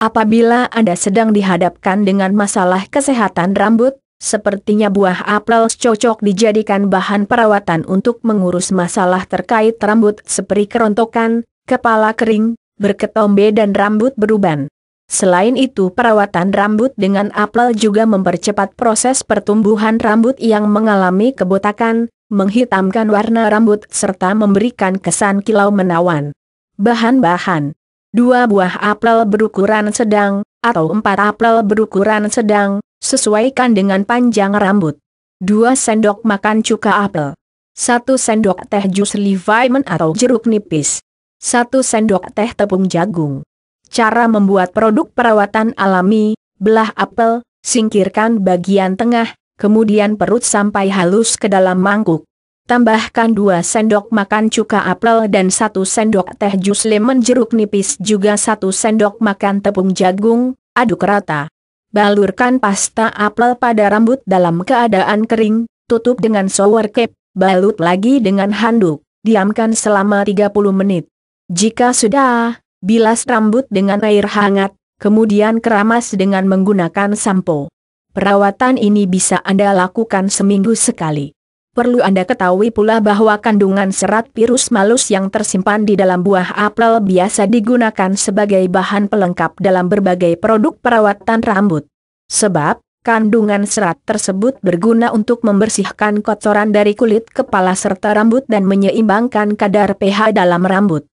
Apabila Anda sedang dihadapkan dengan masalah kesehatan rambut, sepertinya buah apel cocok dijadikan bahan perawatan untuk mengurus masalah terkait rambut seperti kerontokan, kepala kering, berketombe dan rambut beruban. Selain itu perawatan rambut dengan apel juga mempercepat proses pertumbuhan rambut yang mengalami kebotakan, menghitamkan warna rambut serta memberikan kesan kilau menawan. Bahan-bahan dua buah apel berukuran sedang, atau empat apel berukuran sedang, sesuaikan dengan panjang rambut. Dua sendok makan cuka apel. Satu sendok teh jus livaimen atau jeruk nipis. Satu sendok teh tepung jagung. Cara membuat produk perawatan alami, belah apel, singkirkan bagian tengah, kemudian perut sampai halus ke dalam mangkuk tambahkan dua sendok makan cuka apel dan satu sendok teh jus lemon jeruk nipis juga satu sendok makan tepung jagung, aduk rata. Balurkan pasta apel pada rambut dalam keadaan kering, tutup dengan shower cap, balut lagi dengan handuk, diamkan selama 30 menit. Jika sudah, bilas rambut dengan air hangat, kemudian keramas dengan menggunakan sampo. Perawatan ini bisa Anda lakukan seminggu sekali. Perlu Anda ketahui pula bahwa kandungan serat virus malus yang tersimpan di dalam buah apel biasa digunakan sebagai bahan pelengkap dalam berbagai produk perawatan rambut. Sebab, kandungan serat tersebut berguna untuk membersihkan kotoran dari kulit kepala serta rambut dan menyeimbangkan kadar pH dalam rambut.